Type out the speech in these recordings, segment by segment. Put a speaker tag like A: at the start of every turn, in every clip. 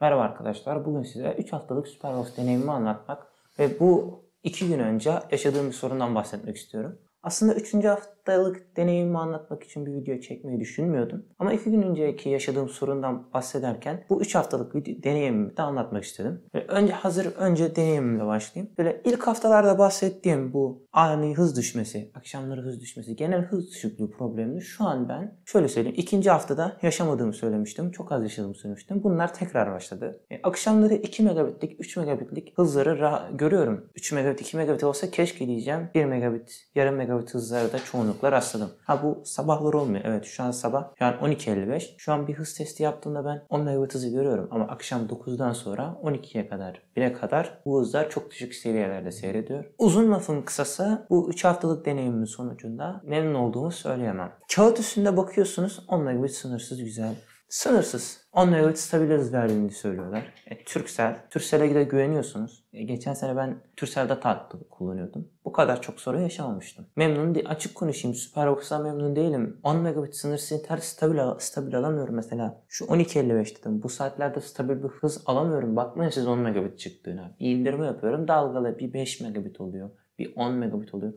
A: Merhaba arkadaşlar. Bugün size 3 haftalık Superhost deneyimimi anlatmak ve bu 2 gün önce yaşadığım bir sorundan bahsetmek istiyorum. Aslında 3. hafta Haftalık deneyimimi anlatmak için bir video çekmeyi düşünmüyordum. Ama iki gün önceki yaşadığım sorundan bahsederken bu üç haftalık video, deneyimimi de anlatmak istedim. Böyle önce hazır önce deneyimimle başlayayım. Böyle ilk haftalarda bahsettiğim bu ani hız düşmesi, akşamları hız düşmesi, genel hız düşüklüğü problemini şu an ben şöyle söyleyeyim. ikinci haftada yaşamadığımı söylemiştim. Çok az yaşadığımı söylemiştim. Bunlar tekrar başladı. E, akşamları 2 megabitlik, 3 megabitlik hızları görüyorum. 3 megabit, 2 megabit olsa keşke diyeceğim. 1 megabit, yarım megabit hızları da çoğunu zorluklar rastladım. Ha bu sabahlar olmuyor. Evet şu an sabah. Şu an 12.55. Şu an bir hız testi yaptığımda ben 10 megabayt hızı görüyorum. Ama akşam 9'dan sonra 12'ye kadar 1'e kadar bu hızlar çok düşük seviyelerde seyrediyor. Uzun lafın kısası bu 3 haftalık deneyimin sonucunda memnun olduğumu söyleyemem. Kağıt üstünde bakıyorsunuz 10 megabit sınırsız güzel Sınırsız. 10 level tutabiliriz verdiğini söylüyorlar. E, Türksel. Türksel'e de güveniyorsunuz. E, geçen sene ben Türksel'de tatlı kullanıyordum. Bu kadar çok soru yaşamamıştım. Memnun değil. Açık konuşayım. Superbox'tan memnun değilim. 10 megabit sınırsız internet stabil, al stabil alamıyorum mesela. Şu 12.55 dedim. Bu saatlerde stabil bir hız alamıyorum. Bakmayın siz 10 megabit çıktığına. İndirme yapıyorum. Dalgalı bir 5 megabit oluyor. Bir 10 megabit oluyor.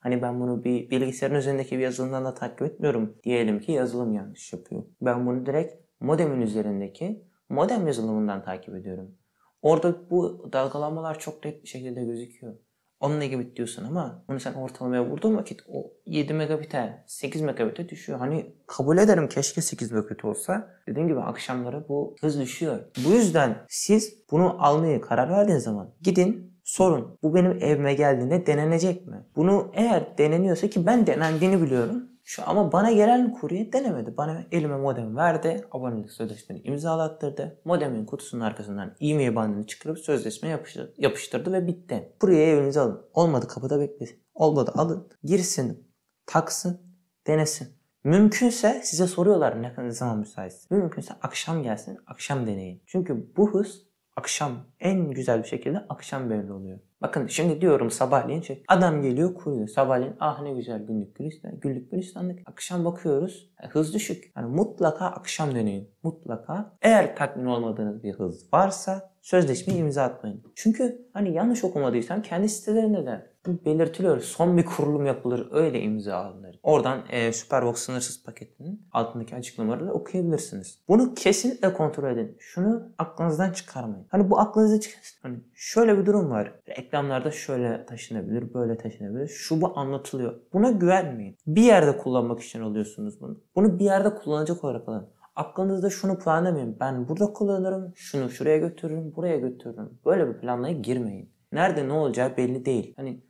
A: Hani ben bunu bir bilgisayarın üzerindeki bir yazılımdan da takip etmiyorum. Diyelim ki yazılım yanlış yapıyor. Ben bunu direkt modemin üzerindeki modem yazılımından takip ediyorum. Orada bu dalgalanmalar çok net bir şekilde gözüküyor. 10 gibi diyorsun ama bunu sen ortalamaya vurduğun vakit o 7 megabit'e 8 megabit'e düşüyor. Hani kabul ederim keşke 8 megabit olsa. Dediğim gibi akşamları bu hız düşüyor. Bu yüzden siz bunu almayı karar verdiğiniz zaman gidin sorun. Bu benim evime geldiğinde denenecek mi? Bunu eğer deneniyorsa ki ben denendiğini biliyorum. Şu ama bana gelen kurye denemedi. Bana elime modem verdi. Abonelik sözleşmeni imzalattırdı. Modemin kutusunun arkasından e-mail bandını çıkarıp sözleşme yapıştırdı, yapıştırdı ve bitti. Kuryeyi evinize alın. Olmadı kapıda beklesin. Olmadı alın. Girsin, taksın, denesin. Mümkünse size soruyorlar ne kadar zaman müsaitsin. Mümkünse akşam gelsin, akşam deneyin. Çünkü bu hız akşam en güzel bir şekilde akşam belli oluyor. Bakın şimdi diyorum sabahleyin şey adam geliyor kuruyor. Sabahleyin ah ne güzel günlük gülistan, günlük gülistanlık. Akşam bakıyoruz hız düşük. Yani mutlaka akşam dönün. Mutlaka. Eğer tatmin olmadığınız bir hız varsa sözleşmeyi imza atmayın. Çünkü hani yanlış okumadıysam kendi sitelerinde de bu belirtiliyor. Son bir kurulum yapılır öyle imza alınır. Oradan e, Superbox sınırsız paketinin altındaki açıklamaları da okuyabilirsiniz. Bunu kesinlikle kontrol edin. Şunu aklınızdan çıkarmayın. Hani bu aklınızda çıkarsın. Hani şöyle bir durum var. Reklamlarda şöyle taşınabilir, böyle taşınabilir. Şu bu anlatılıyor. Buna güvenmeyin. Bir yerde kullanmak için alıyorsunuz bunu. Bunu bir yerde kullanacak olarak alın. Aklınızda şunu planlamayın. Ben burada kullanırım, şunu şuraya götürürüm, buraya götürürüm. Böyle bir planlaya girmeyin. Nerede ne olacağı belli değil. Hani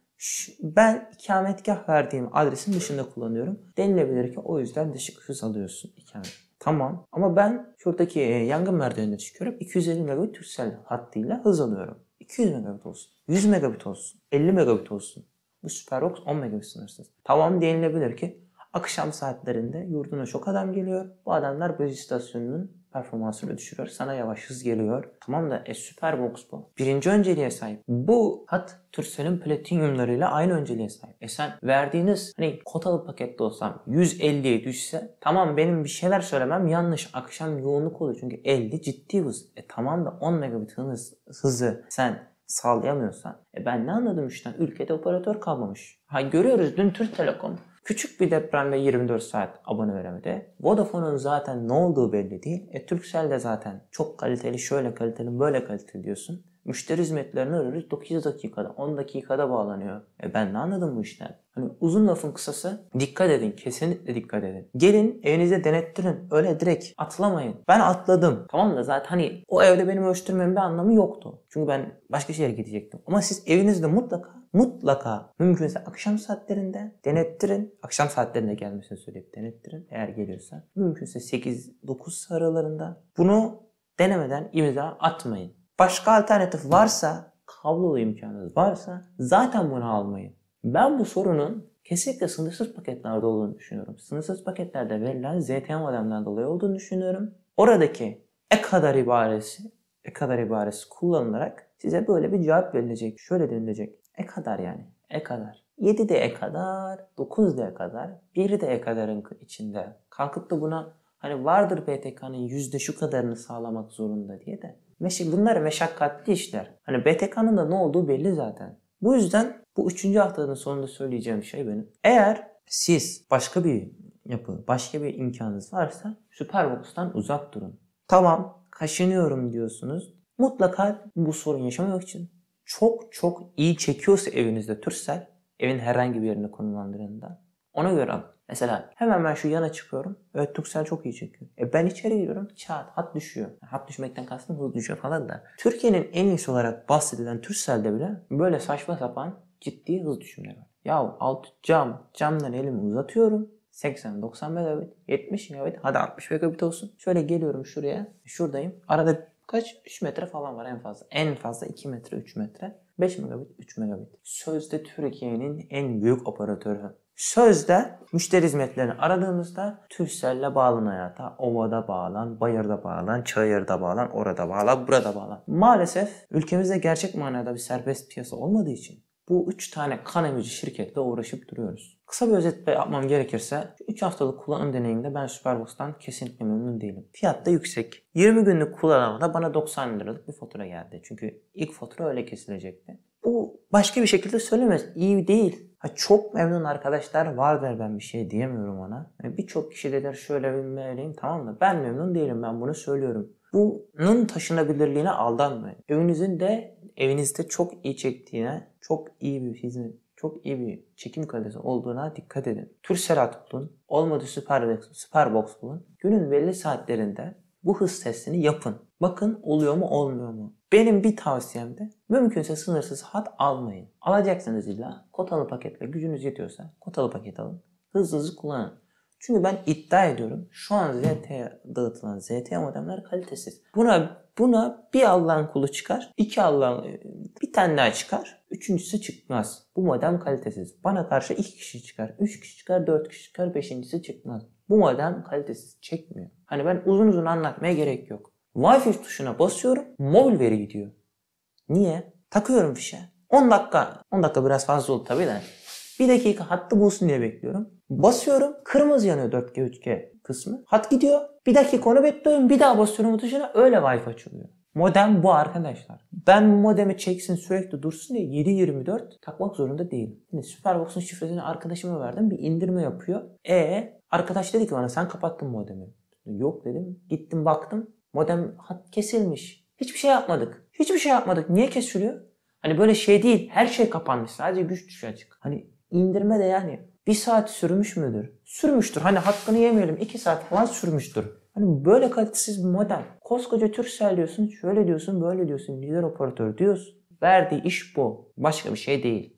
A: ben ikametgah verdiğim adresin dışında kullanıyorum. Denilebilir ki o yüzden dışık hız alıyorsun ikamet. Tamam ama ben şuradaki e, yangın merdivenine çıkıyorum. 250 megabit Türksel hattıyla hız alıyorum. 200 megabit olsun, 100 megabit olsun, 50 megabit olsun. Bu Superbox 10 megabit sınırsız. Tamam denilebilir ki Akşam saatlerinde yurduna çok adam geliyor. Bu adamlar bu istasyonunun performansını düşürüyor. Sana yavaş hız geliyor. Tamam da e, box bu. Birinci önceliğe sahip. Bu hat Tursel'in platinyumlarıyla aynı önceliğe sahip. E sen verdiğiniz hani kotalı pakette olsam 150'ye düşse tamam benim bir şeyler söylemem yanlış. Akşam yoğunluk oluyor çünkü 50 ciddi hız. E tamam da 10 megabit hız, hızı sen sağlayamıyorsan. E ben ne anladım işte? Ülkede operatör kalmamış. Ha görüyoruz dün Türk Telekom Küçük bir depremde 24 saat abone veremedi. Vodafone'un zaten ne olduğu belli değil. E, Turkcell de zaten çok kaliteli, şöyle kaliteli, böyle kaliteli diyorsun. Müşteri hizmetlerini ararız 9 dakikada 10 dakikada bağlanıyor. E ben ne anladım bu işten? Hani uzun lafın kısası dikkat edin kesinlikle dikkat edin. Gelin evinize denettirin öyle direkt atlamayın. Ben atladım tamam da zaten hani o evde benim ölçtürmemin bir anlamı yoktu. Çünkü ben başka şehre gidecektim. Ama siz evinizde mutlaka mutlaka mümkünse akşam saatlerinde denettirin. Akşam saatlerinde gelmesini söyleyip denettirin eğer geliyorsa. Mümkünse 8-9 aralarında bunu denemeden imza atmayın. Başka alternatif varsa, kablolu imkanınız varsa zaten bunu almayın. Ben bu sorunun kesinlikle sınırsız paketlerde olduğunu düşünüyorum. Sınırsız paketlerde verilen ZTM modemden dolayı olduğunu düşünüyorum. Oradaki e kadar ibaresi, e kadar ibaresi kullanılarak size böyle bir cevap verilecek. Şöyle denilecek. E kadar yani. E kadar. 7 de e kadar, 9 de e kadar, 1 de e kadarın içinde. Kalkıp da buna hani vardır BTK'nın yüzde şu kadarını sağlamak zorunda diye de Bunlar meşakkatli işler. Hani BTK'nın da ne olduğu belli zaten. Bu yüzden bu üçüncü haftanın sonunda söyleyeceğim şey benim. Eğer siz başka bir yapı, başka bir imkanınız varsa Superbox'tan uzak durun. Tamam, kaşınıyorum diyorsunuz. Mutlaka bu sorun yaşamamak için çok çok iyi çekiyorsa evinizde Türsel, evin herhangi bir yerine konumlandırında ona göre alın. Mesela hemen ben şu yana çıkıyorum. Evet Turkcell çok iyi çekiyor. E ben içeri giriyorum. Çat hat düşüyor. Hat düşmekten kastım hız düşüyor falan da. Türkiye'nin en iyisi olarak bahsedilen Turkcell'de bile böyle saçma sapan ciddi hız düşümleri var. Ya alt cam, camdan elimi uzatıyorum. 80-90 megabit, 70 megabit, hadi 60 megabit olsun. Şöyle geliyorum şuraya, şuradayım. Arada kaç? 3 metre falan var en fazla. En fazla 2 metre, 3 metre. 5 megabit, 3 megabit. Sözde Türkiye'nin en büyük operatörü Sözde müşteri hizmetlerini aradığımızda Türkcell'le bağlan hayata, ovada bağlan, bayırda bağlan, çayırda bağlan, orada bağlan, burada bağlan. Maalesef ülkemizde gerçek manada bir serbest piyasa olmadığı için bu 3 tane kan emici şirketle uğraşıp duruyoruz. Kısa bir özet yapmam gerekirse 3 haftalık kullanım deneyiminde ben Superbox'tan kesinlikle memnun değilim. Fiyat da yüksek. 20 günlük kullanımda bana 90 liralık bir fatura geldi. Çünkü ilk fatura öyle kesilecekti. Bu başka bir şekilde söylemez. İyi değil. Ha, çok memnun arkadaşlar vardır ben bir şey diyemiyorum ona. Yani e, Birçok kişi de der şöyle bilmeliyim tamam da ben memnun değilim ben bunu söylüyorum. Bunun taşınabilirliğine aldanmayın. Evinizin de evinizde çok iyi çektiğine, çok iyi bir hizmet, çok iyi bir çekim kalitesi olduğuna dikkat edin. Tür serat bulun, olmadı süper, süper box bulun. Günün belli saatlerinde bu hız testini yapın. Bakın oluyor mu olmuyor mu? Benim bir tavsiyem de mümkünse sınırsız hat almayın. Alacaksanız illa kotalı paketle gücünüz yetiyorsa kotalı paket alın. Hızlı hızlı kullanın. Çünkü ben iddia ediyorum şu an ZT dağıtılan ZT modemler kalitesiz. Buna buna bir Allah'ın kulu çıkar, iki Allah'ın e, bir tane daha çıkar, üçüncüsü çıkmaz. Bu modem kalitesiz. Bana karşı iki kişi çıkar, üç kişi çıkar, dört kişi çıkar, beşincisi çıkmaz. Bu modem kalitesiz çekmiyor. Hani ben uzun uzun anlatmaya gerek yok. Wi-Fi tuşuna basıyorum. Mobil veri gidiyor. Niye? Takıyorum fişe. 10 dakika. 10 dakika biraz fazla oldu tabii de. Bir dakika hattı bulsun diye bekliyorum. Basıyorum. Kırmızı yanıyor 4G 3G kısmı. Hat gidiyor. Bir dakika onu bekliyorum. Bir daha basıyorum tuşuna. Öyle Wi-Fi açılıyor. Modem bu arkadaşlar. Ben modemi çeksin sürekli dursun diye 7.24 takmak zorunda değilim. Şimdi Superbox'un şifresini arkadaşıma verdim. Bir indirme yapıyor. E arkadaş dedi ki bana sen kapattın modemi. Yok dedim. Gittim baktım. Modem hat kesilmiş. Hiçbir şey yapmadık. Hiçbir şey yapmadık. Niye kesiliyor? Hani böyle şey değil. Her şey kapanmış. Sadece güç düşü açık. Hani indirme de yani. Bir saat sürmüş müdür? Sürmüştür. Hani hakkını yemeyelim. iki saat falan sürmüştür. Hani böyle kalitesiz bir modem. Koskoca Türksel diyorsun. Şöyle diyorsun, böyle diyorsun. Lider operatör diyorsun. Verdiği iş bu. Başka bir şey değil.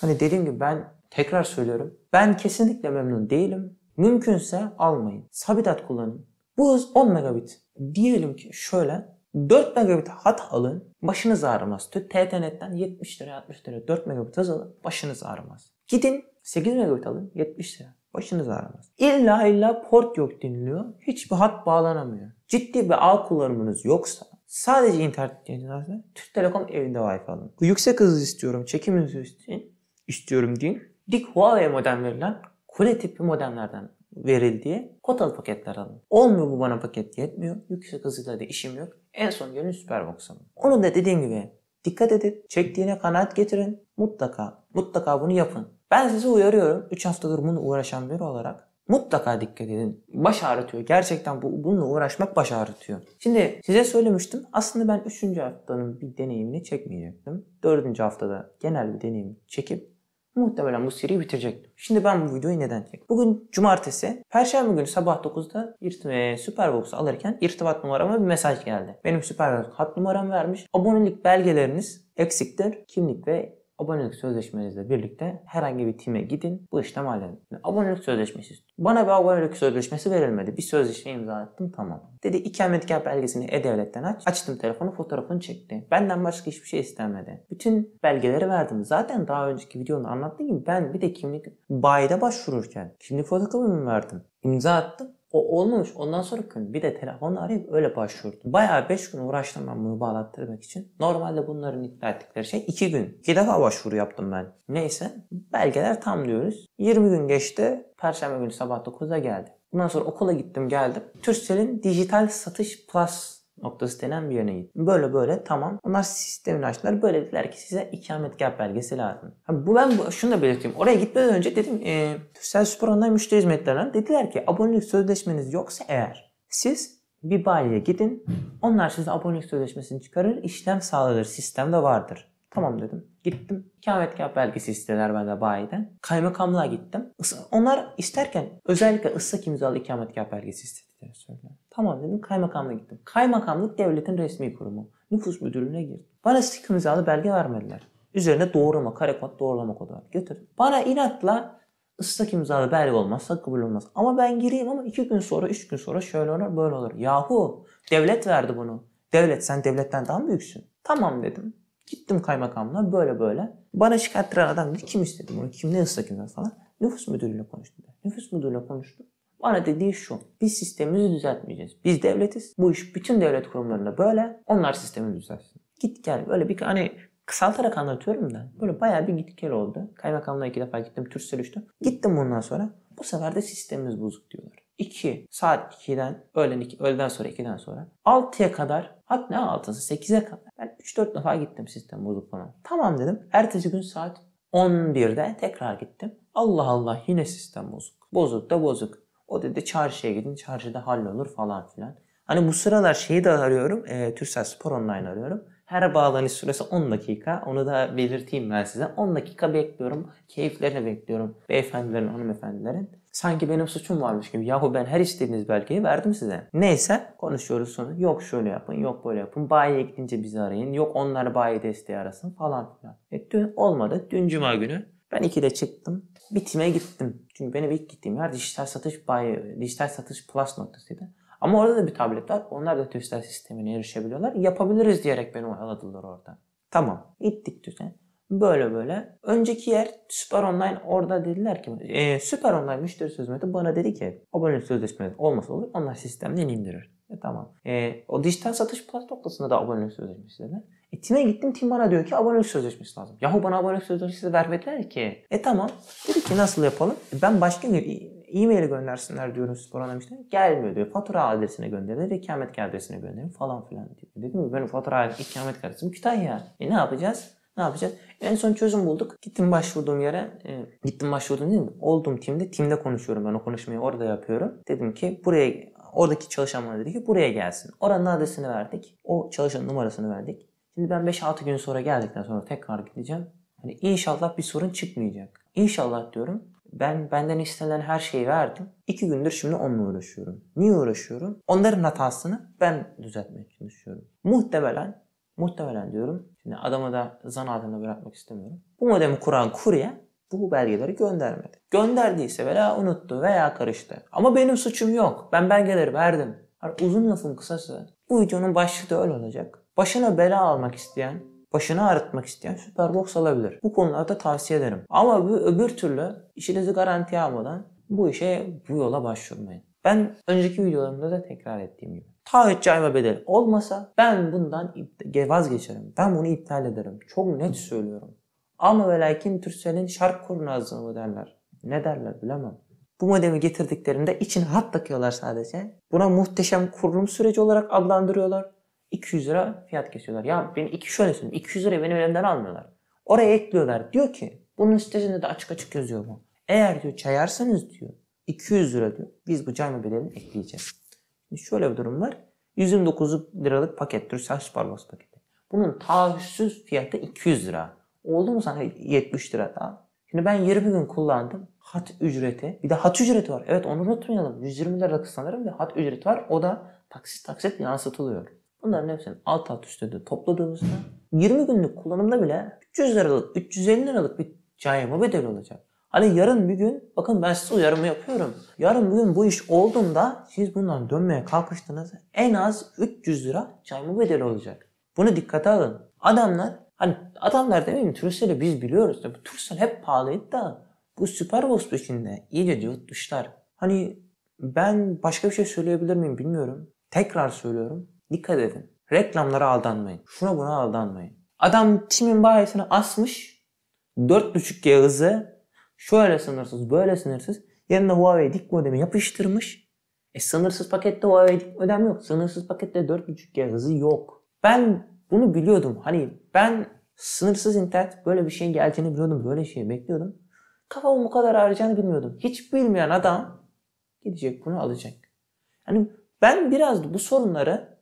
A: Hani dediğim gibi ben tekrar söylüyorum. Ben kesinlikle memnun değilim. Mümkünse almayın. Sabitat kullanın. Bu hız 10 megabit. Diyelim ki şöyle 4 megabit hat alın başınız ağrımaz. TTNet'ten 70 lira 60 lira 4 megabit hız alın başınız ağrımaz. Gidin 8 megabit alın 70 lira başınız ağrımaz. İlla illa port yok deniliyor. Hiçbir hat bağlanamıyor. Ciddi bir ağ kullanımınız yoksa sadece internet deniliyorsa Türk Telekom evinde Wi-Fi alın. Yüksek hız istiyorum çekim hızı istiyorum, istiyorum deyin. Dik Huawei modem verilen kule tipi modemlerden verildiği kotalı paketler alın. Olmuyor bu bana paket yetmiyor. Yüksek hızıyla da işim yok. En son gelin Superbox alın. Onun da dediğim gibi dikkat edin. Çektiğine kanaat getirin. Mutlaka, mutlaka bunu yapın. Ben sizi uyarıyorum. 3 haftadır bunu uğraşan biri olarak mutlaka dikkat edin. Baş ağrıtıyor. Gerçekten bu, bununla uğraşmak baş ağrıtıyor. Şimdi size söylemiştim. Aslında ben 3. haftanın bir deneyimini çekmeyecektim. 4. haftada genel bir deneyim çekip Muhtemelen bu seriyi bitirecektim. Şimdi ben bu videoyu neden çektim? Bugün cumartesi. Perşembe günü sabah 9'da e, super Superbox'u alırken irtibat numarama bir mesaj geldi. Benim super Superbox hat numaram vermiş. Abonelik belgeleriniz eksiktir. Kimlik ve abonelik sözleşmenizle birlikte herhangi bir time gidin bu işlem halledin. Yani abonelik sözleşmesi. Bana bir abonelik sözleşmesi verilmedi. Bir sözleşme imza attım tamam. Dedi ikametgah belgesini E-Devlet'ten aç. Açtım telefonu fotoğrafını çekti. Benden başka hiçbir şey istemedi. Bütün belgeleri verdim. Zaten daha önceki videoda anlattığım gibi ben bir de kimlik bayide başvururken kimlik fotokopimi verdim. İmza attım. O olmamış. Ondan sonra bir de telefonla arayıp öyle başvurdum. Bayağı 5 gün uğraştım ben bunu bağlattırmak için. Normalde bunların iddia ettikleri şey 2 gün. 2 defa başvuru yaptım ben. Neyse belgeler tam diyoruz. 20 gün geçti. Perşembe günü sabah 9'da geldi. Bundan sonra okula gittim geldim. Türkcell'in Dijital Satış Plus noktası denen bir yöne gitti. Böyle böyle tamam. Onlar sistemin açtılar. Böyle dediler ki size ikametgah belgesi lazım. Ha, bu ben bu, şunu da belirteyim. Oraya gitmeden önce dedim e, Türksel Spor Online müşteri hizmetlerinden dediler ki abonelik sözleşmeniz yoksa eğer siz bir bayiye gidin. Onlar size abonelik sözleşmesini çıkarır. işlem sağlanır. Sistemde vardır. Tamam dedim. Gittim. İkametgah belgesi istediler benden bayiden. Kaymakamlığa gittim. Onlar isterken özellikle ıslak imzalı ikametgah belgesi istediler söylediler. Tamam dedim kaymakamlığa gittim. Kaymakamlık devletin resmi kurumu. Nüfus müdürlüğüne girdim. Bana stik imzalı belge vermediler. Üzerine doğrama, kare kod, doğrulama kodu var. Götürdüm. Bana inatla ıslak imzalı belge olmaz, kabul olmaz. Ama ben gireyim ama iki gün sonra, üç gün sonra şöyle olur, böyle olur. Yahu devlet verdi bunu. Devlet, sen devletten daha mı büyüksün? Tamam dedim. Gittim kaymakamla böyle böyle. Bana şikayet adam dedi kim istedi bunu, kim ne ıslak imzalı falan. Nüfus müdürüyle konuştu. Nüfus müdürüyle konuştu. Bana dediği şu. Biz sistemimizi düzeltmeyeceğiz. Biz devletiz. Bu iş bütün devlet kurumlarında böyle. Onlar sistemi düzelsin. Git gel böyle bir hani kısaltarak anlatıyorum da böyle bayağı bir git gel oldu. Kaymakamlığa iki defa gittim. Türsel üçtüm. Gittim bundan sonra. Bu sefer de sistemimiz bozuk diyorlar. 2 saat 2'den öğlen 2, öğleden sonra 2'den sonra 6'ya kadar hatta ne 6'sı 8'e kadar. Ben 3-4 defa gittim sistem bozuk bozukluğuna. Tamam dedim. Ertesi gün saat 11'de tekrar gittim. Allah Allah yine sistem bozuk. Bozuk da bozuk. O dedi çarşıya gidin çarşıda hallolur falan filan. Hani bu sıralar şeyi de arıyorum. E, Türksel Spor Online arıyorum. Her bağlanış süresi 10 dakika. Onu da belirteyim ben size. 10 dakika bekliyorum. Keyiflerini bekliyorum. Beyefendilerin, hanımefendilerin. Sanki benim suçum varmış gibi. Yahu ben her istediğiniz belgeyi verdim size. Neyse konuşuyoruz sonra. Yok şöyle yapın, yok böyle yapın. Bayiye gidince bizi arayın. Yok onlar bayi desteği arasın falan filan. E, dün olmadı. Dün cuma günü ben 2'de çıktım. Bitime gittim. Çünkü benim ilk gittiğim yer dijital satış bay, dijital satış plus noktasıydı. Ama orada da bir tablet var. Onlar da TÜSTEL sistemine erişebiliyorlar. Yapabiliriz diyerek beni oyaladılar orada. Tamam. Gittik TÜSTEL. Böyle böyle. Önceki yer Süper Online orada dediler ki e, Süper Online müşteri sözmeti bana dedi ki abonelik sözleşmesi olmasa olur onlar sistemden indirir. E tamam. E, o dijital satış platformunda da abonelik sözleşmesi dedi. E Tim'e gittim Tim bana diyor ki abonelik sözleşmesi lazım. Yahu bana abonelik sözleşmesi vermediler ki. E tamam. Dedi ki nasıl yapalım? E, ben başka bir e-mail'e göndersinler diyorum spor anlamışlar. Gelmiyor diyor. Fatura adresine gönderin, İkamet adresine gönderin falan filan diyor. E, dedim mi benim fatura ikamet e, adresim Kütahya. E ne yapacağız? Ne yapacağız? E, en son çözüm bulduk. Gittim başvurduğum yere, e, gittim başvurduğum değil mi? Olduğum timde, timde konuşuyorum ben o konuşmayı orada yapıyorum. Dedim ki buraya oradaki çalışanlara dedi ki buraya gelsin. Oranın adresini verdik. O çalışanın numarasını verdik. Şimdi ben 5-6 gün sonra geldikten sonra tekrar gideceğim. Hani inşallah bir sorun çıkmayacak. İnşallah diyorum. Ben benden istenen her şeyi verdim. İki gündür şimdi onunla uğraşıyorum. Niye uğraşıyorum? Onların hatasını ben düzeltmeye çalışıyorum. Muhtemelen, muhtemelen diyorum. Şimdi adamı da zan altında bırakmak istemiyorum. Bu modemi kuran kurye bu belgeleri göndermedi. Gönderdiyse veya unuttu veya karıştı. Ama benim suçum yok. Ben belgeleri verdim. uzun lafın kısası. Bu videonun başlığı da öyle olacak. Başına bela almak isteyen, başını arıtmak isteyen Superbox alabilir. Bu konularda tavsiye ederim. Ama bu öbür türlü işinizi garantiye almadan bu işe bu yola başvurmayın. Ben önceki videolarımda da tekrar ettiğim gibi. Taahhüt cayma bedeli olmasa ben bundan vazgeçerim. Ben bunu iptal ederim. Çok net söylüyorum. Ama ve lakin Türkcell'in şark kurnazlığı derler. Ne derler bilemem. Bu modemi getirdiklerinde için hat takıyorlar sadece. Buna muhteşem kurulum süreci olarak adlandırıyorlar. 200 lira fiyat kesiyorlar. Ya ben iki şöyle söyleyeyim. 200 lira benim elimden almıyorlar. Oraya ekliyorlar. Diyor ki bunun sitesinde de açık açık yazıyor bu. Eğer diyor çayarsanız diyor 200 lira diyor. Biz bu cayma bedelini ekleyeceğiz. Şimdi şöyle bir durum var. 129 liralık paket Türksel Süperbox paketi. Bunun taahhütsüz fiyatı 200 lira. Oldu mu sana 70 lira liradan? Şimdi ben 20 gün kullandım. Hat ücreti. Bir de hat ücreti var. Evet onu unutmayalım. 120 lira sanırım bir hat ücreti var. O da taksit taksit yansıtılıyor. Bunların hepsini alt alt üst üste topladığımızda 20 günlük kullanımda bile 300 liralık, 350 liralık bir cayma bedeli olacak. Hani yarın bir gün, bakın ben size uyarımı yapıyorum. Yarın bir gün bu iş olduğunda siz bundan dönmeye kalkıştığınızda en az 300 lira cayma bedeli olacak. Bunu dikkate alın. Adamlar Hani adamlar demeyin mi Tursel'i biz biliyoruz. Tabii Tursel hep pahalıydı da bu Super Bowl peşinde iyice yutmuşlar. Hani ben başka bir şey söyleyebilir miyim bilmiyorum. Tekrar söylüyorum. Dikkat edin. Reklamlara aldanmayın. Şuna buna aldanmayın. Adam timin bayisini asmış. 4.5G hızı. Şöyle sınırsız böyle sınırsız. Yanına Huawei dik modemi yapıştırmış. E sınırsız pakette Huawei dik modem yok. Sınırsız pakette 4.5G hızı yok. Ben bunu biliyordum. Hani ben sınırsız internet böyle bir şeyin geleceğini biliyordum. Böyle şeyi bekliyordum. Kafamı bu kadar harcayacağını bilmiyordum. Hiç bilmeyen adam gidecek bunu alacak. Yani ben biraz bu sorunları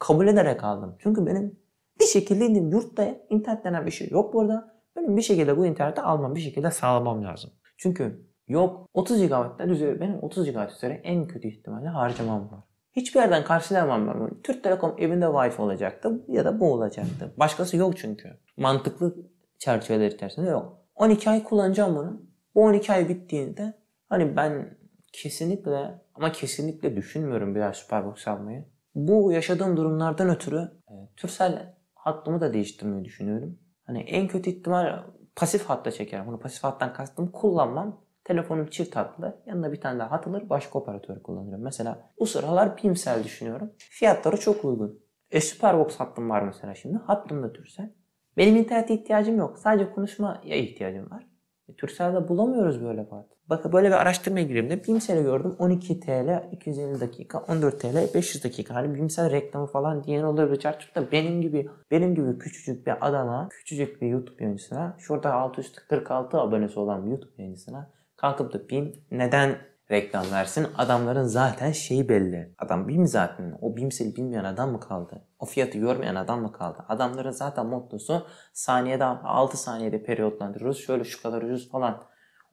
A: kabul ederek aldım. Çünkü benim bir şekilde indim yurtta internet denen bir şey yok burada. Benim bir şekilde bu interneti almam, bir şekilde sağlamam lazım. Çünkü yok 30 GB'den üzeri benim 30 GB üzeri en kötü ihtimalle harcamam var. Hiçbir yerden karşılayamam ben bunu. Türk Telekom evinde wifi olacaktı ya da bu olacaktı. Başkası yok çünkü. Mantıklı çerçeveler içerisinde yok. 12 ay kullanacağım bunu. Bu 12 ay bittiğinde hani ben kesinlikle ama kesinlikle düşünmüyorum bir daha Superbox almayı. Bu yaşadığım durumlardan ötürü e, Türsel hattımı da değiştirmeyi düşünüyorum. Hani en kötü ihtimal pasif hatta çekerim. Bunu pasif hattan kastım kullanmam. Telefonum çift hatlı. Yanına bir tane daha hat alır. Başka operatör kullanıyorum. Mesela bu sıralar Pimsel düşünüyorum. Fiyatları çok uygun. E Superbox hattım var mesela şimdi. Hattım da Türsel. Benim internete ihtiyacım yok. Sadece konuşmaya ihtiyacım var. E, Türkcell'de bulamıyoruz böyle Fuat. Bakın böyle bir araştırmaya de Bimsel'i gördüm. 12 TL 250 dakika, 14 TL 500 dakika. Hani Bimsel reklamı falan diyen olur Richard Türk da benim gibi benim gibi küçücük bir adama, küçücük bir YouTube yayıncısına, şurada 646 abonesi olan bir YouTube yayıncısına Kalkıp da BİM neden reklam versin? Adamların zaten şeyi belli. Adam BİM zaten. O BİMSEL'i bilmeyen adam mı kaldı? O fiyatı görmeyen adam mı kaldı? Adamların zaten mottosu saniyede 6 saniyede periyotlandırıyoruz. Şöyle şu kadar ucuz falan.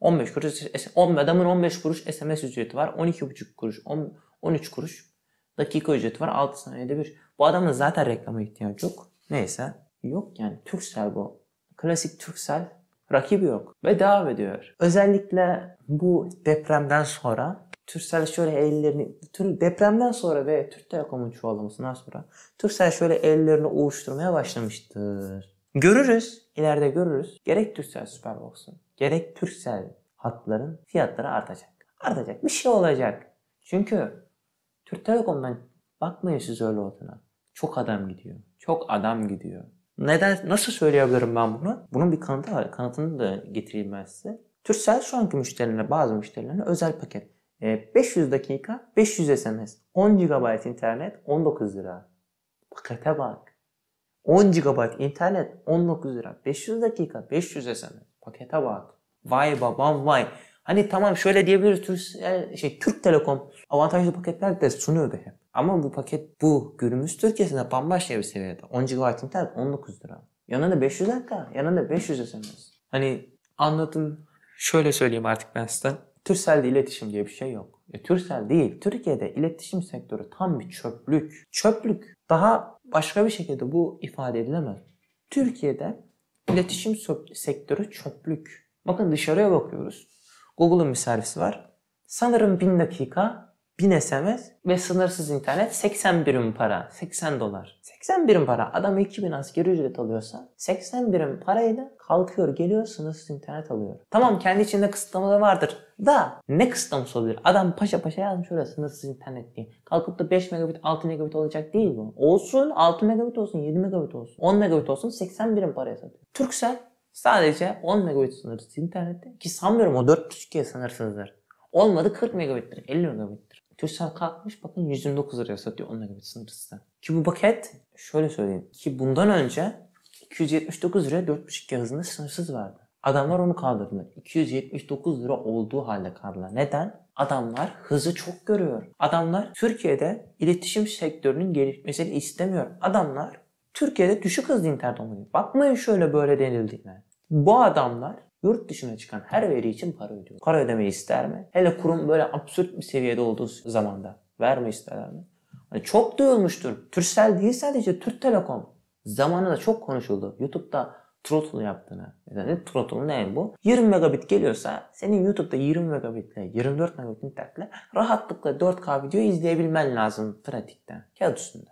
A: 15 kuruş, 10 adamın 15 kuruş SMS ücreti var. 12,5 kuruş, 10, 13 kuruş dakika ücreti var. 6 saniyede bir. Bu adamın zaten reklama ihtiyacı yok. Neyse. Yok yani. Türksel bu. Klasik Türksel Rakibi yok ve devam ediyor. Özellikle bu depremden sonra Türksel şöyle ellerini, depremden sonra ve Türk Telekom'un çoğalmasından sonra Türksel şöyle ellerini uğuşturmaya başlamıştır. Görürüz, ileride görürüz. Gerek Türksel Superbox'un, gerek Türksel hatların fiyatları artacak. Artacak, bir şey olacak. Çünkü Türk Telekom'dan bakmayın siz öyle olduğuna. Çok adam gidiyor. Çok adam gidiyor. Neden, nasıl söyleyebilirim ben bunu? Bunun bir kanıtı var. Kanıtını da getireyim ben size. Türksel şu anki müşterilerine, bazı müşterilerine özel paket. 500 ee, dakika, 500 SMS, 10 GB internet, 19 lira. Pakete bak. 10 GB internet, 19 lira. 500 dakika, 500 SMS. Pakete bak. Vay babam vay. Hani tamam şöyle diyebiliriz Türk, şey, Türk Telekom avantajlı paketler de sunuyordu hep. Ama bu paket bu günümüz Türkiye'sinde bambaşka bir seviyede. 10 GB internet 19 lira. Yanında 500 dakika, yanında 500 SMS. Hani anladım. Şöyle söyleyeyim artık ben size. Türkcell'de iletişim diye bir şey yok. E, Türkcell değil. Türkiye'de iletişim sektörü tam bir çöplük. Çöplük. Daha başka bir şekilde bu ifade edilemez. Türkiye'de iletişim sektörü çöplük. Bakın dışarıya bakıyoruz. Google'un bir servisi var. Sanırım 1000 dakika, 1000 SMS ve sınırsız internet 80 birim para, 80 dolar. 80 birim para, adam 2000 asgari ücret alıyorsa 80 birim parayla kalkıyor geliyor sınırsız internet alıyor. Tamam kendi içinde kısıtlamaları vardır da ne kısıtlaması olabilir? Adam paşa paşa yazmış oraya sınırsız internet diye. Kalkıp da 5 megabit 6 megabit olacak değil bu. Olsun 6 megabit olsun 7 megabit olsun 10 megabit olsun 80 birim paraya satıyor. Turkcell Sadece 10 megabit sınırsız internette ki sanmıyorum o 4.2'ye sınırsızdır. Olmadı 40 megabittir, 50 megabittir. Türksel kalkmış bakın 129 liraya satıyor 10 megabit sınırsızda. Ki bu paket şöyle söyleyeyim ki bundan önce 279 liraya 4.2 hızında sınırsız vardı. Adamlar onu kaldırdılar. 279 lira olduğu halde kaldılar. Neden? Adamlar hızı çok görüyor. Adamlar Türkiye'de iletişim sektörünün gelişmesini istemiyor. Adamlar Türkiye'de düşük hızlı internet olmuyor. Bakmayın şöyle böyle denildiğine. Bu adamlar yurt dışına çıkan her veri için para ödüyor. Para ödemeyi ister mi? Hele kurum böyle absürt bir seviyede olduğu zamanda verme isterler mi? Hani çok duyulmuştur. Türsel değil sadece Türk Telekom. Zamanında çok konuşuldu. YouTube'da throttle yaptığını. Yani throttle ne bu? 20 megabit geliyorsa senin YouTube'da 20 megabitle, 24 megabit internetle rahatlıkla 4K video izleyebilmen lazım pratikten. Kağıt üstünde.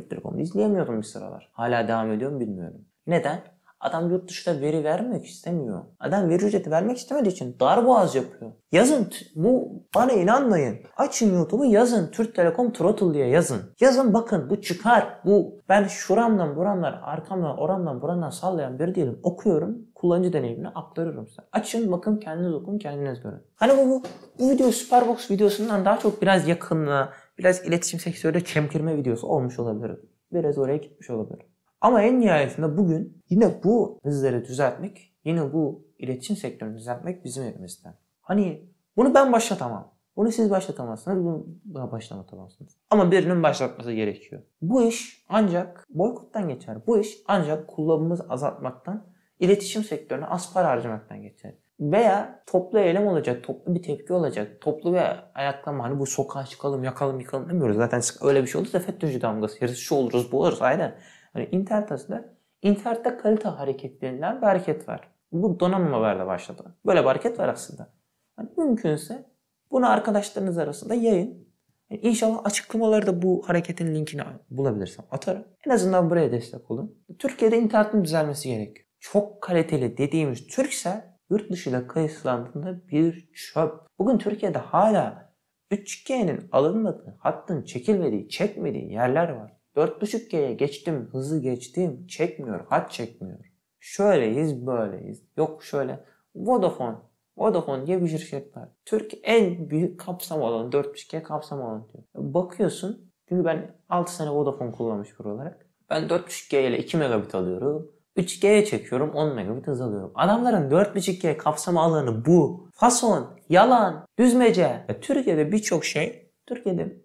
A: Türk Telekom'u izleyemiyordum bir sıralar. Hala devam ediyor mu bilmiyorum. Neden? Adam yurt dışında veri vermek istemiyor. Adam veri ücreti vermek istemediği için darboğaz yapıyor. Yazın bu bana inanmayın. Açın YouTube'u yazın Türk Telekom Throttle diye yazın. Yazın bakın bu çıkar. Bu ben şuramdan buramdan arkamdan oramdan buramdan sallayan biri değilim. Okuyorum kullanıcı deneyimini aktarıyorum size. Açın bakın kendiniz okun kendiniz görün. Hani bu, bu, bu video Superbox videosundan daha çok biraz yakınlığa Biraz iletişim sektörüyle çemkirme videosu olmuş olabilir. Biraz oraya gitmiş olabilir. Ama en nihayetinde bugün yine bu hızları düzeltmek, yine bu iletişim sektörünü düzeltmek bizim elimizden. Hani bunu ben başlatamam. Bunu siz başlatamazsınız, bunu daha başlamatamazsınız. Ama birinin başlatması gerekiyor. Bu iş ancak boykottan geçer. Bu iş ancak kullanımımızı azaltmaktan, iletişim sektörüne az para harcamaktan geçer. Veya toplu eylem olacak, toplu bir tepki olacak, toplu bir ayaklama. Hani bu sokağa çıkalım, yakalım, yıkalım demiyoruz. Zaten öyle bir şey olursa FETÖ'cü damgası yeriz, şu oluruz, bu oluruz. Aynen. Hani internet aslında internette kalite hareketlerinden bir hareket var. Bu donanım haberde başladı. Böyle bir hareket var aslında. Yani mümkünse bunu arkadaşlarınız arasında yayın. Yani inşallah açıklamaları da bu hareketin linkini bulabilirsem atarım. En azından buraya destek olun. Türkiye'de internetin düzelmesi gerekiyor. Çok kaliteli dediğimiz Türksel yurt dışı kıyaslandığında bir çöp. Bugün Türkiye'de hala 3G'nin alınmadığı, hattın çekilmediği, çekmediği yerler var. 4.5G'ye geçtim, hızı geçtim, çekmiyor, hat çekmiyor. Şöyleyiz, böyleyiz. Yok şöyle. Vodafone, Vodafone diye bir şirket var. Türk en büyük kapsam alanı, 4.5G kapsam alanı diyor. Bakıyorsun, çünkü ben 6 sene Vodafone kullanmış bir olarak. Ben 4.5G ile 2 megabit alıyorum. 3G'ye çekiyorum 10 megabit hız alıyorum. Adamların 4.5G kapsama alanı bu. Fason, yalan, düzmece. Ya Türkiye'de birçok şey, Türkiye'de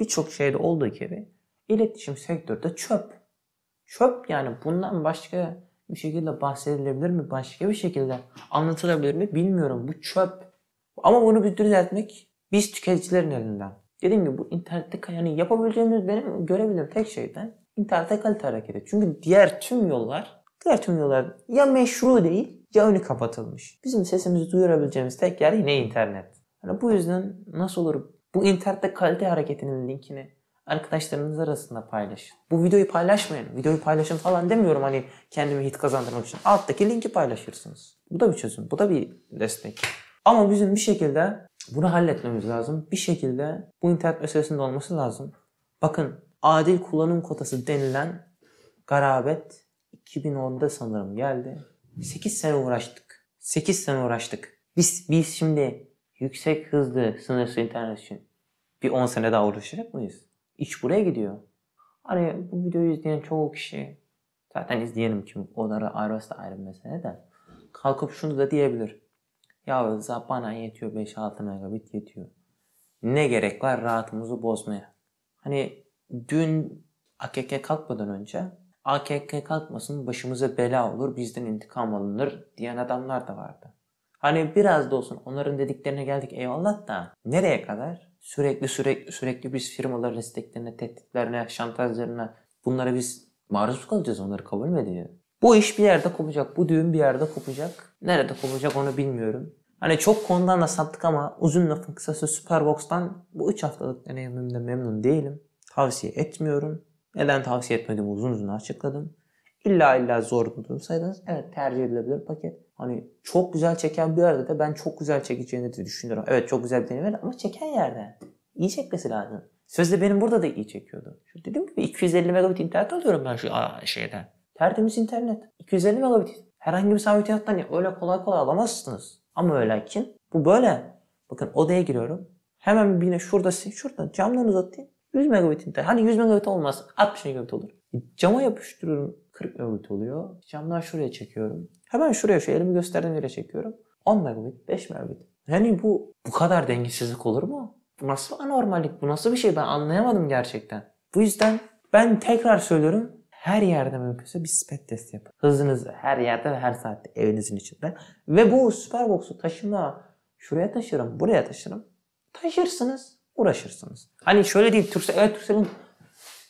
A: birçok şeyde olduğu gibi iletişim sektörde çöp. Çöp yani bundan başka bir şekilde bahsedilebilir mi? Başka bir şekilde anlatılabilir mi? Bilmiyorum. Bu çöp. Ama bunu bir düzeltmek biz tüketicilerin elinden. Dediğim gibi bu internette yani yapabileceğimiz benim görebildiğim tek şeyden internette kalite hareketi. Çünkü diğer tüm yollar Diğer tüm yollar ya meşru değil ya önü kapatılmış. Bizim sesimizi duyurabileceğimiz tek yer yine internet. Yani bu yüzden nasıl olur bu internette kalite hareketinin linkini arkadaşlarınız arasında paylaşın. Bu videoyu paylaşmayın. Videoyu paylaşın falan demiyorum hani kendimi hit kazandırmak için. Alttaki linki paylaşırsınız. Bu da bir çözüm. Bu da bir destek. Ama bizim bir şekilde bunu halletmemiz lazım. Bir şekilde bu internet meselesinde olması lazım. Bakın adil kullanım kotası denilen garabet 2010'da sanırım geldi. 8 sene uğraştık. 8 sene uğraştık. Biz, biz şimdi yüksek hızlı sınırsız internet için bir 10 sene daha uğraşacak mıyız? İş buraya gidiyor. Hani bu videoyu izleyen çoğu kişi zaten izleyelim kim onlara ayrılsa ayrı bir mesele de kalkıp şunu da diyebilir. Ya bana yetiyor 5-6 megabit yetiyor. Ne gerek var rahatımızı bozmaya? Hani dün AKK kalkmadan önce AKK kalkmasın başımıza bela olur bizden intikam alınır diyen adamlar da vardı. Hani biraz da olsun onların dediklerine geldik eyvallah da nereye kadar? Sürekli sürekli sürekli biz firmaların isteklerine, tehditlerine, şantajlarına bunlara biz maruz kalacağız onları kabul mü ediyor? Bu iş bir yerde kopacak. Bu düğün bir yerde kopacak. Nerede kopacak onu bilmiyorum. Hani çok konudan da sattık ama uzun lafın kısası Superbox'tan bu 3 haftalık deneyimimde memnun değilim. Tavsiye etmiyorum. Neden tavsiye etmediğimi uzun uzun açıkladım. İlla illa zor bulursaydınız evet tercih edilebilir paket. Hani çok güzel çeken bir yerde de ben çok güzel çekeceğini de düşünüyorum. Evet çok güzel bir deneyim ama çeken yerde. İyi çekmesi lazım. Sözde benim burada da iyi çekiyordu. Şu dediğim gibi 250 megabit internet alıyorum ben şu aa, şeyden. Tertemiz internet. 250 megabit. Herhangi bir sabitiyattan öyle kolay kolay alamazsınız. Ama öyle lakin bu böyle. Bakın odaya giriyorum. Hemen yine şurada şurada camdan uzatayım. 100 megabitin de hadi 100 megabit olmaz 60 megabit olur. E, cama yapıştırıyorum 40 megabit oluyor. Camdan şuraya çekiyorum. Hemen şuraya şu elimi gösterdiğim yere çekiyorum. 10 megabit 5 megabit. Yani bu bu kadar dengesizlik olur mu? Bu nasıl anormallik? Bu nasıl bir şey? Ben anlayamadım gerçekten. Bu yüzden ben tekrar söylüyorum. Her yerde mümkünse bir sped testi yapın. Hızınızı her yerde ve her saatte evinizin içinde. Ve bu Superbox'u taşıma şuraya taşırım, buraya taşırım. Taşırsınız uğraşırsınız. Hani şöyle değil Türksel, evet Türksel'in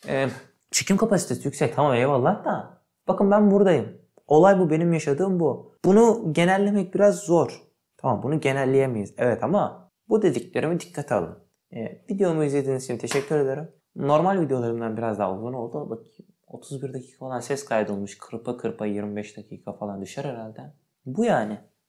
A: e, çekim kapasitesi yüksek tamam eyvallah da bakın ben buradayım. Olay bu benim yaşadığım bu. Bunu genellemek biraz zor. Tamam bunu genelleyemeyiz evet ama bu dediklerimi dikkate alın. E, videomu izlediğiniz için teşekkür ederim. Normal videolarımdan biraz daha uzun oldu. Bakayım 31 dakika falan ses kaydolmuş. Kırpa kırpa 25 dakika falan düşer herhalde. Bu yani.